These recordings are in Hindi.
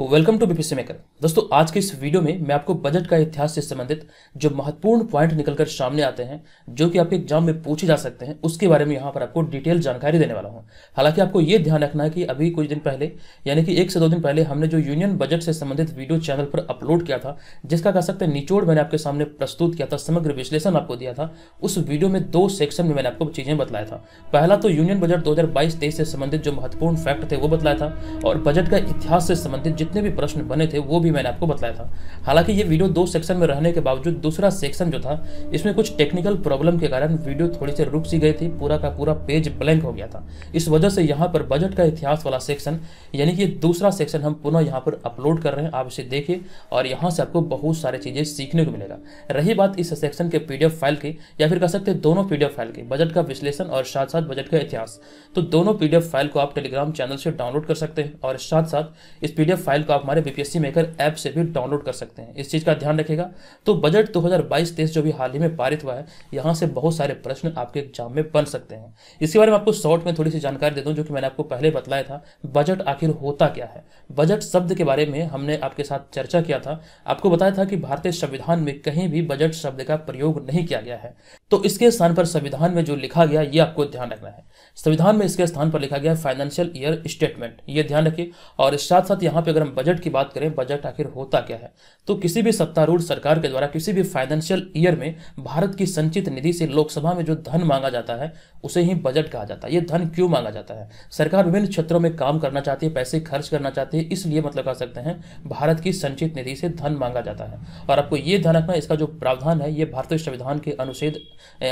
वेलकम टू बीपीसी मेकर दोस्तों आज के इस वीडियो में मैं आपको बजट का इतिहास से संबंधित जो महत्वपूर्ण पॉइंट निकलकर सामने आते हैं जो कि आपके एग्जाम में पूछे जा सकते हैं उसके बारे में यहां पर आपको डिटेल जानकारी देने वाला हूं हालांकि आपको ये ध्यान रखना है कि अभी कुछ दिन पहले यानी कि एक से दो दिन पहले हमने जो यूनियन बजट से संबंधित वीडियो चैनल पर अपलोड किया था जिसका कह सकते हैं निचोड़ मैंने आपके सामने प्रस्तुत किया था समग्र विश्लेषण आपको दिया था उस वीडियो में दो सेक्शन में मैंने आपको चीज़ें बताया था पहला तो यूनियन बजट दो हजार से संबंधित जो महत्वपूर्ण फैक्ट थे वो बताया था और बजट का इतिहास से संबंधित जितने भी प्रश्न बने थे वो भी मैंने आपको बताया था हालांकि ये वीडियो दो सेक्शन में रहने के बावजूद दूसरा सेक्शन जो था इसमें कुछ टेक्निकल प्रॉब्लम के कारण वीडियो थोड़ी सी रुक सी गई थी पूरा का पूरा पेज ब्लैंक हो गया था इस वजह से यहाँ पर बजट का इतिहास वाला सेक्शन यानी कि दूसरा सेक्शन हम पुनः यहाँ पर अपलोड कर रहे हैं आप इसे देखिए और यहाँ से आपको बहुत सारी चीज़ें सीखने को मिलेगा रही बात इस सेक्शन के पी फाइल की या फिर कह सकते हैं दोनों पी फाइल की बजट का विश्लेषण और साथ साथ बजट का इतिहास तो दोनों पी फाइल को आप टेलीग्राम चैनल से डाउनलोड कर सकते हैं और साथ साथ इस पी फाइल फाइल को आप हमारे बीपीएससी मेकर ऐप से भी डाउनलोड कर सकते हैं इस चीज़ का ध्यान रखेगा तो बजट 2022 हज़ार जो भी हाल ही में पारित हुआ है यहाँ से बहुत सारे प्रश्न आपके एग्जाम में बन सकते हैं इसके बारे में आपको शॉर्ट में थोड़ी सी जानकारी दे दूँ जो कि मैंने आपको पहले बताया था बजट आखिर होता क्या है बजट शब्द के बारे में हमने आपके साथ चर्चा किया था आपको बताया था कि भारतीय संविधान में कहीं भी बजट शब्द का प्रयोग नहीं किया गया है तो इसके स्थान पर संविधान में जो लिखा गया ये आपको ध्यान रखना है संविधान में इसके स्थान पर लिखा गया फाइनेंशियल ईयर स्टेटमेंट ये ध्यान रखिए और साथ साथ यहाँ पे अगर हम बजट की बात करें बजट आखिर होता क्या है तो किसी भी सत्तारूढ़ सरकार के द्वारा किसी भी फाइनेंशियल ईयर में भारत की संचित निधि से लोकसभा में जो धन मांगा जाता है उसे ही बजट कहा जाता है ये धन क्यों मांगा जाता है सरकार विभिन्न क्षेत्रों में काम करना चाहती है पैसे खर्च करना चाहती है इसलिए मतलब कह सकते हैं भारत की संचित निधि से धन मांगा जाता है और आपको ये ध्यान रखना इसका जो प्रावधान है ये भारतीय संविधान के अनुच्छेद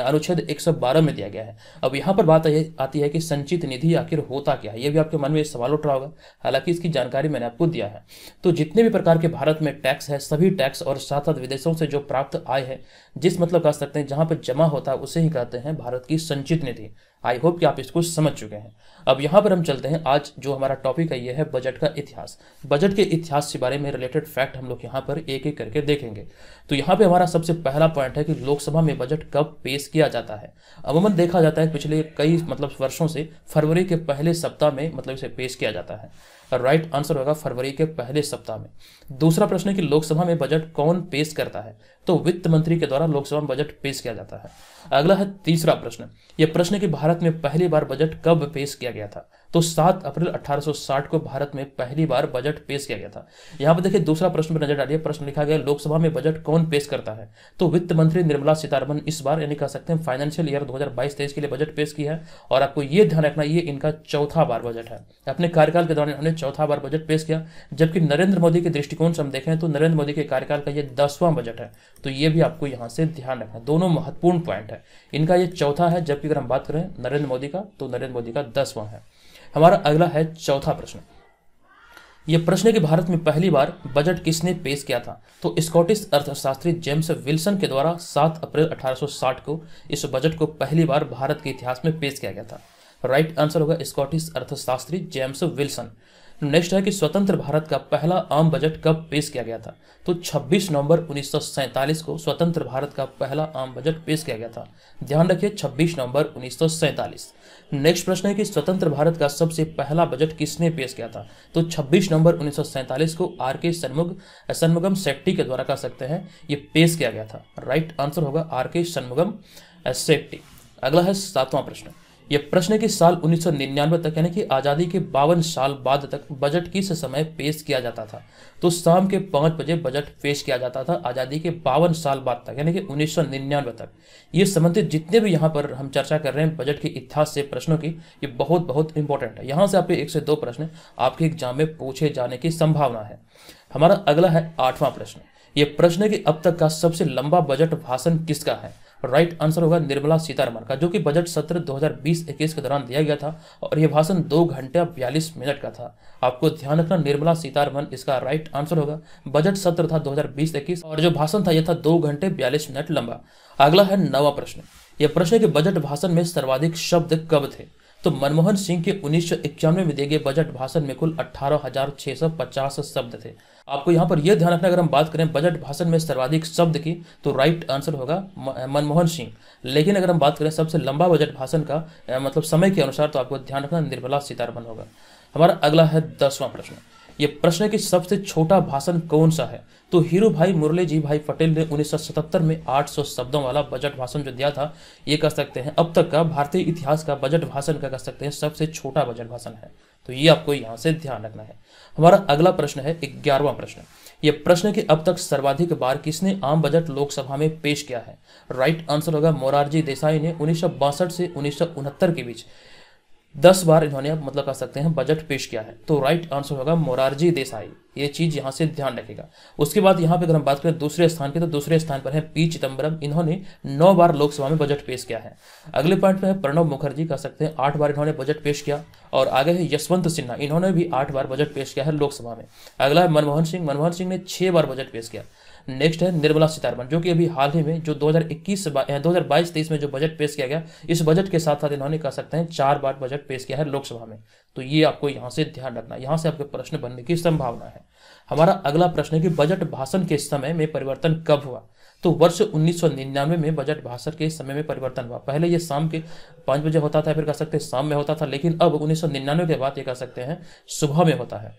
अनुच्छेद 112 में दिया गया है अब यहाँ पर बात आती है कि संचित निधि आखिर होता क्या है ये भी आपके मन में सवाल उठ रहा होगा हालांकि इसकी जानकारी मैंने आपको दिया है तो जितने भी प्रकार के भारत में टैक्स है सभी टैक्स और साथ साथ विदेशों से जो प्राप्त आय है जिस मतलब कह सकते हैं जहाँ पर जमा होता है उसे ही कहते हैं भारत की संचित निधि आई होप कि आप इसको समझ चुके हैं अब यहाँ पर हम चलते हैं आज जो हमारा टॉपिक है ये है बजट का इतिहास बजट के इतिहास के बारे में रिलेटेड फैक्ट हम लोग यहाँ पर एक एक करके देखेंगे तो यहाँ पे हमारा सबसे पहला पॉइंट है कि लोकसभा में बजट कब पेश किया जाता है अमूमन देखा जाता है पिछले कई मतलब वर्षों से फरवरी के पहले सप्ताह में मतलब इसे पेश किया जाता है राइट आंसर होगा फरवरी के पहले सप्ताह में दूसरा प्रश्न है कि लोकसभा में बजट कौन पेश करता है तो वित्त मंत्री के द्वारा लोकसभा में बजट पेश किया जाता है अगला है तीसरा प्रश्न यह प्रश्न कि भारत में पहली बार बजट कब पेश किया गया था तो 7 अप्रैल 1860 को भारत में पहली बार बजट पेश किया गया था यहां पर देखिए दूसरा प्रश्न पर नजर डालिए प्रश्न लिखा गया लोकसभा में बजट कौन पेश करता है तो वित्त मंत्री निर्मला सीतारमन इस बार यानी कह सकते हैं फाइनेंशियल ईयर 2022-23 के लिए बजट पेश किया है और आपको यह ध्यान रखना ये इनका चौथा बार बजट है अपने कार्यकाल के दौरान इन्होंने चौथा बार बजट पेश किया जबकि नरेंद्र मोदी के दृष्टिकोण से हम देखें तो नरेंद्र मोदी के कार्यकाल का यह दसवां बजट है तो यह भी आपको यहां से ध्यान रखना दोनों महत्वपूर्ण पॉइंट है इनका यह चौथा है जबकि अगर हम बात करें नरेंद्र मोदी का तो नरेंद्र मोदी का दसवां है हमारा अगला है चौथा प्रश्न यह प्रश्न है कि भारत में पहली बार बजट किसने पेश किया था तो स्कॉटिश अर्थशास्त्री जेम्स विल्सन के द्वारा 7 अप्रैल 1860 को इस बजट को पहली बार भारत के इतिहास में पेश किया गया था राइट आंसर होगा स्कॉटिश अर्थशास्त्री जेम्स विल्सन नेक्स्ट है कि स्वतंत्र भारत का पहला आम बजट कब पेश किया गया था तो 26 नवंबर उन्नीस को स्वतंत्र भारत का पहला आम बजट पेश किया गया था ध्यान रखिए 26 नवंबर उन्नीस नेक्स्ट प्रश्न है कि स्वतंत्र भारत का सबसे पहला बजट किसने पेश किया था तो 26 नवंबर उन्नीस को आर के सन्मुग सन्मुगम सेट्टी के द्वारा कह सकते हैं ये पेश किया गया था राइट आंसर होगा आर के सन्मुगम सेट्टी अगला है सातवां प्रश्न ये प्रश्न की साल 1999 तक यानी कि आज़ादी के बावन साल बाद तक बजट किस समय पेश किया जाता था तो शाम के पांच बजे बजट पेश किया जाता था आज़ादी के बावन साल बाद तक यानी कि 1999 तक ये संबंधित जितने भी यहाँ पर हम चर्चा कर रहे हैं बजट के इतिहास से प्रश्नों की ये बहुत बहुत इंपॉर्टेंट है यहाँ से आपके एक से दो प्रश्न आपके एग्जाम में पूछे जाने की संभावना है हमारा अगला है आठवां प्रश्न ये प्रश्न कि अब तक का सबसे लंबा बजट भाषण किसका है राइट आंसर होगा निर्मला सीतारमन का जो कि बजट सत्र 2020-21 के दौरान दिया गया था और यह भाषण दो घंटे बयालीस मिनट का था आपको ध्यान रखना निर्मला सीतारमन इसका राइट आंसर होगा बजट सत्र था 2020-21 और जो भाषण था यह था दो घंटे बयालीस मिनट लंबा अगला है नवा प्रश्न यह प्रश्न के बजट भाषण में सर्वाधिक शब्द कब थे तो मनमोहन सिंह के उन्नीस में दिए गए बजट भाषण में कुल अठारह शब्द थे आपको यहाँ पर यह ध्यान रखना अगर हम बात करें बजट भाषण में सर्वाधिक शब्द की तो राइट आंसर होगा मनमोहन सिंह लेकिन अगर हम बात करें सबसे लंबा बजट भाषण का मतलब समय के अनुसार तो आपको ध्यान रखना निर्मला सीतारमन होगा हमारा अगला है दसवां प्रश्न ये प्रश्न की सबसे छोटा भाषण कौन सा है तो हीरो भाई मुरली जी भाई पटेल ने 1977 में 800 शब्दों वाला बजट भाषण जो दिया था ये कह सकते हैं अब तक का भारतीय इतिहास का बजट भाषण का कह सकते हैं सबसे छोटा बजट भाषण है तो ये आपको यहाँ से ध्यान रखना है हमारा अगला प्रश्न है ग्यारहवा प्रश्न ये प्रश्न के अब तक सर्वाधिक बार किसने आम बजट लोकसभा में पेश किया है राइट आंसर होगा मोरारजी देसाई ने उन्नीस से उन्नीस के बीच दस बार इन्होंने अब मतलब कह सकते हैं बजट पेश किया है तो राइट आंसर होगा मोरारजी देसाई ये चीज यहाँ से ध्यान रखेगा उसके बाद यहाँ पे अगर हम बात करें दूसरे स्थान की तो दूसरे स्थान पर है पी चिदम्बरम इन्होंने नौ बार लोकसभा में बजट पेश किया है अगले पॉइंट पे है प्रणब मुखर्जी कह सकते हैं आठ बार इन्होंने बजट पेश किया और आगे है यशवंत सिन्हा इन्होंने भी आठ बार बजट पेश किया है लोकसभा में अगला है मनमोहन सिंह मनमोहन सिंह ने छह बार बजट पेश किया नेक्स्ट है निर्मला सीतारमन जो कि अभी हाल ही में जो 2021 हज़ार इक्कीस में जो बजट पेश किया गया इस बजट के साथ साथ इन्होंने कह सकते हैं चार बार बजट पेश किया है लोकसभा में तो ये आपको यहाँ से ध्यान रखना यहाँ से आपके प्रश्न बनने की संभावना है हमारा अगला प्रश्न है कि बजट भाषण के समय में परिवर्तन कब हुआ तो वर्ष 1999 में बजट भाषण के समय में परिवर्तन हुआ पहले ये शाम के पाँच बजे होता था फिर कह सकते हैं शाम में होता था लेकिन अब 1999 के बाद ये कह सकते हैं सुबह में होता है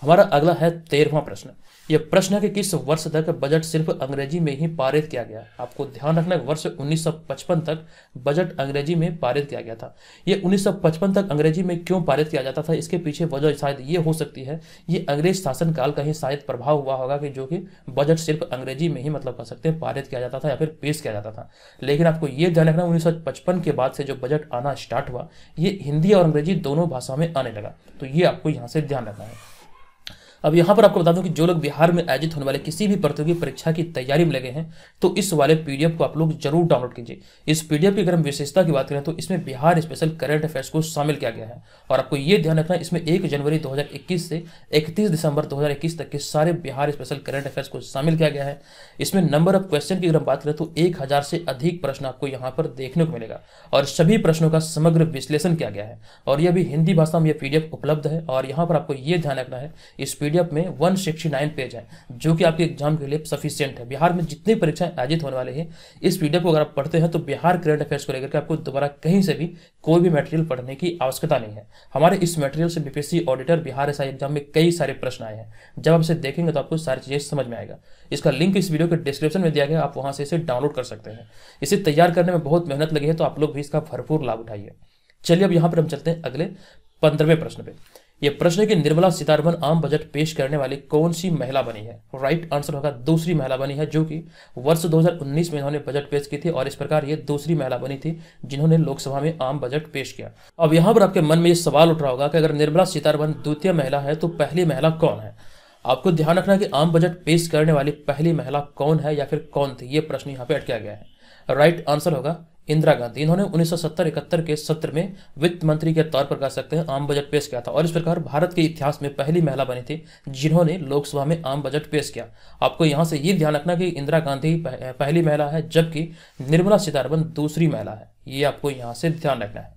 हमारा अगला है तेरहवा प्रश्न यह प्रश्न है कि किस वर्ष तक बजट सिर्फ अंग्रेजी में ही पारित किया गया आपको ध्यान रखना वर्ष 1955 तक बजट अंग्रेजी में पारित किया गया था यह 1955 तक अंग्रेजी में क्यों पारित किया जाता था इसके पीछे वजह शायद ये हो सकती है ये अंग्रेज शासनकाल का ही शायद प्रभाव हुआ होगा कि जो कि बजट सिर्फ अंग्रेजी में ही मतलब कह सकते हैं पारित किया जाता था या फिर पेश किया जाता था लेकिन आपको ये ध्यान रखना उन्नीस के बाद से जो बजट आना स्टार्ट हुआ ये हिंदी और अंग्रेजी दोनों भाषाओं में आने लगा तो ये आपको यहाँ से ध्यान रखना है अब यहाँ पर आपको बता दूं कि जो लोग बिहार में आयोजित होने वाले किसी भी प्रतियोगी परीक्षा की तैयारी में लगे हैं तो इस वाले पीडीएफ को आप लोग जरूर डाउनलोड कीजिए इस पीडीएफ की अगर हम विशेषता की बात करें तो इसमें बिहार स्पेशल करंट अफेयर्स को शामिल किया गया है और आपको ये ध्यान रखना इसमें एक जनवरी दो से इकतीस दिसंबर दो तक के सारे बिहार स्पेशल करंट अफेयर्स को शामिल किया गया है इसमें नंबर ऑफ क्वेश्चन की अगर हम बात करें तो एक से अधिक प्रश्न आपको यहाँ पर देखने को मिलेगा और सभी प्रश्नों का समग्र विश्लेषण किया गया है और यह भी हिंदी भाषा में यह पीडीएफ उपलब्ध है और यहाँ पर आपको ये ध्यान रखना है इस पीडीएफ में वन सिक्सटी नाइन पेज है जो कि आपके एग्जाम के लिए सफिशियंट है बिहार में जितनी परीक्षाएं आयोजित होने वाली है इस पीडीएफ को अगर आप पढ़ते हैं तो बिहार करंट अफेयर्स को लेकर के आपको दोबारा कहीं से भी कोई भी मटेरियल पढ़ने की आवश्यकता नहीं है हमारे इस मटेरियल से BPSC auditor Bihar SI exam में कई सारे प्रश्न आए हैं जब आप इसे देखेंगे तो आपको सारी चीज़ें समझ में आएगा इसका लिंक इस वीडियो के डिस्क्रिप्शन में दिया गया आप वहां से इसे डाउनलोड कर सकते हैं इसे तैयार करने में बहुत मेहनत लगी है तो आप लोग भी इसका भरपूर लाभ उठाइए चलिए अब यहां पर हम चलते हैं अगले पंद्रहवें प्रश्न पे यह प्रश्न कि निर्मला सीतारमन आम बजट पेश करने वाली कौन सी महिला बनी है राइट आंसर होगा दूसरी महिला बनी है जो कि वर्ष 2019 में इन्होंने बजट पेश की थी और इस प्रकार ये दूसरी महिला बनी थी जिन्होंने लोकसभा में आम बजट पेश किया अब यहां पर आपके मन में ये सवाल उठ रहा होगा कि अगर निर्मला सीतारमन द्वितीय महिला है तो पहली महिला कौन है आपको ध्यान रखना कि आम बजट पेश करने वाली पहली महिला कौन है या फिर कौन थी ये प्रश्न यहाँ पे अटका गया है राइट आंसर होगा इंदिरा गांधी इन्होंने सत्तर इकहत्तर के सत्र में वित्त मंत्री के तौर पर कह सकते हैं आम बजट पेश किया था और इस प्रकार भारत के इतिहास में पहली महिला बनी थी जिन्होंने लोकसभा में आम बजट पेश किया आपको यहाँ से ये ध्यान रखना कि इंदिरा गांधी पहली महिला है जबकि निर्मला सीतारमन दूसरी महिला है ये आपको यहाँ से ध्यान रखना है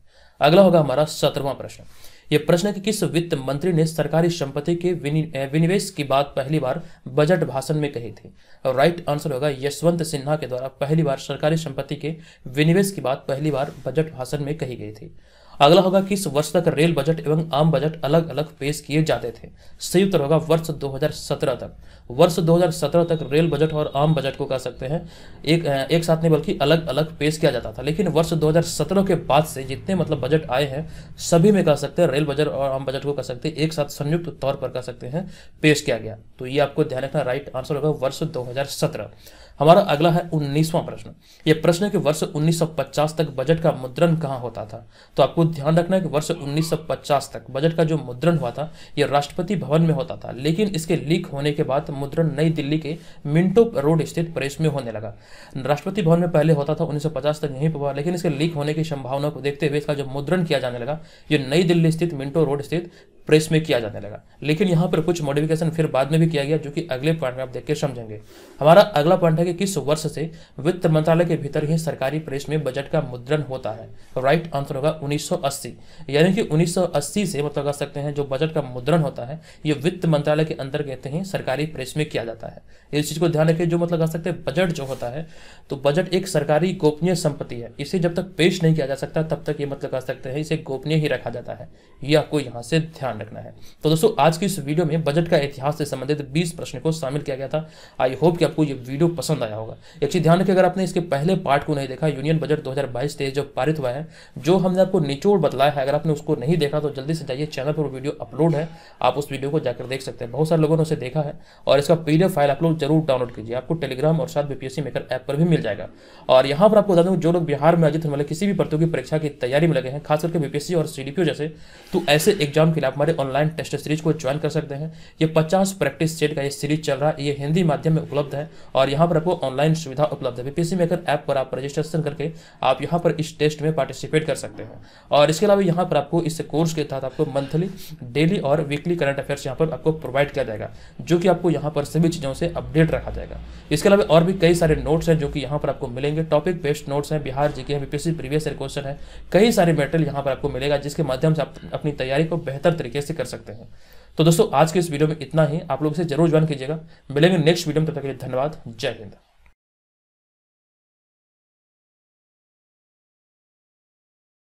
अगला होगा हमारा सत्रवा प्रश्न यह प्रश्न कि किस वित्त मंत्री ने सरकारी संपत्ति के विनिवेश की बात पहली बार बजट भाषण में कही थी और राइट आंसर होगा यशवंत सिन्हा के द्वारा पहली बार सरकारी संपत्ति के विनिवेश की बात पहली बार बजट भाषण में कही गई थी अगला होगा किस वर्ष तक रेल बजट एवं आम बजट अलग अलग पेश किए जाते थे उत्तर होगा वर्ष 2017 तक वर्ष 2017 तक रेल बजट और आम बजट को कह सकते हैं एक एक साथ नहीं बल्कि अलग अलग पेश किया जाता था लेकिन वर्ष 2017 के बाद से जितने मतलब बजट आए हैं सभी में कह सकते हैं रेल बजट और आम बजट को कह सकते हैं एक साथ संयुक्त तौर पर कह सकते हैं पेश किया गया तो ये आपको ध्यान रखना राइट आंसर होगा वर्ष दो हमारा अगला है उन्नीसवां प्रश्न ये प्रश्न है कि वर्ष 1950 तक बजट का मुद्रण कहाँ होता था तो आपको ध्यान रखना है कि वर्ष 1950 तक बजट का जो मुद्रण हुआ था ये राष्ट्रपति भवन में होता था लेकिन इसके लीक होने के बाद मुद्रण नई दिल्ली के मिंटो रोड स्थित प्रेस में होने लगा राष्ट्रपति भवन में पहले होता था उन्नीस तक यहीं पर लेकिन इसके लीक होने की संभावना को देखते हुए इसका जो मुद्रण किया जाने लगा ये नई दिल्ली स्थित मिंटो रोड स्थित प्रेस में किया जाने लगा लेकिन यहाँ पर कुछ मॉडिफिकेशन फिर बाद में भी किया गया जो कि अगले पॉइंट में आप देख के समझेंगे हमारा अगला पॉइंट है कि किस वर्ष से वित्त मंत्रालय के भीतर ही सरकारी प्रेस में बजट का मुद्रण होता है राइट आंसर होगा 1980 यानी कि 1980 से मतलब कह सकते हैं जो बजट का मुद्रण होता है ये वित्त मंत्रालय के अंदर कहते हैं सरकारी प्रेस में किया जाता है इस चीज को ध्यान रखिए जो मतलब कह सकते हैं बजट जो होता है तो बजट एक सरकारी गोपनीय संपत्ति है इसे जब तक पेश नहीं किया जा सकता तब तक ये मतलब कह सकते हैं इसे गोपनीय ही रखा जाता है यह आपको यहाँ से ध्यान रखना है तो दोस्तों आज की इस वीडियो में बजट का इतिहास से संबंधित 20 प्रश्न को शामिल किया गया था आई होप कि आपको ये वीडियो पसंद आया होगा एक चीज ध्यान रखें अगर आपने इसके पहले पार्ट को नहीं देखा यूनियन बजट 2022 हजार जो पारित हुआ है जो हमने आपको निचोड़ बताया है अगर आपने उसको नहीं देखा तो जल्दी से जाइए चैनल पर वीडियो अपलोड है आप उस वीडियो को जाकर देख सकते हैं बहुत सारे लोगों ने उसे देखा है और इसका पी फाइल आप लोग जरूर डाउनलोड कीजिए आपको टेलीग्राम और साथ बीपीएससी मेकर ऐप पर भी मिल जाएगा और यहाँ पर आपको बता दूँ जो लोग बिहार में आयोजित मतलब किसी भी प्रतियोगी परीक्षा की तैयारी में लगे हैं खासकर करके बीपीएससी और सीडीपीओ जैसे तो ऐसे एग्जाम के लिए आप हमारे ऑनलाइन टेस्ट सीरीज को ज्वाइन कर सकते हैं ये पचास प्रैक्टिस सेट का ये सीरीज चल रहा है ये हिंदी माध्यम में उपलब्ध है और यहाँ पर आपको ऑनलाइन सुविधा उपलब्ध है बीपीसी मेकर ऐप पर आप रजिस्ट्रेशन करके आप यहाँ पर इस टेस्ट में पार्टिसिपेट कर सकते हैं और इसके अलावा यहाँ पर आपको इस कोर्स के तहत आपको मंथली डेली और वीकली करंट अफेयर्स यहाँ पर आपको प्रोवाइड किया जाएगा जो कि आपको यहाँ पर सभी चीज़ों से अपडेट रखा जाएगा इसके अलावा और भी कई सारे नोट्स हैं जो कि यहाँ पर आपको मिलेंगे टॉपिक बेस्ड नोट्स हैं बिहार जी के बीपीसी प्रीवियस ईयर क्वेश्चन है कई सारे मेटेरियल यहाँ पर आपको मिलेगा जिसके माध्यम से आप अपनी तैयारी को बेहतर तरीके तरीके से कर सकते हैं तो दोस्तों आज के इस वीडियो में इतना ही आप लोग इसे जरूर ज्वाइन कीजिएगा मिलेंगे नेक्स्ट वीडियो में तब तक के लिए धन्यवाद जय हिंद